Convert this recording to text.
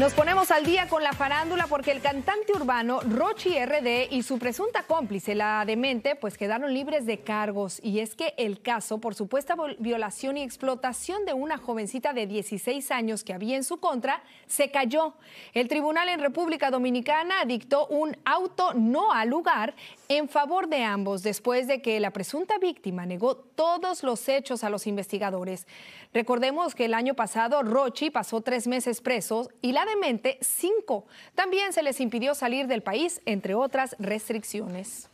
Nos ponemos al día con la farándula porque el cantante urbano Rochi RD y su presunta cómplice, la demente, pues quedaron libres de cargos. Y es que el caso por supuesta violación y explotación de una jovencita de 16 años que había en su contra se cayó. El tribunal en República Dominicana dictó un auto no al lugar en favor de ambos después de que la presunta víctima negó todos los hechos a los investigadores. Recordemos que el año pasado Rochi pasó tres meses presos y la cinco. También se les impidió salir del país, entre otras restricciones.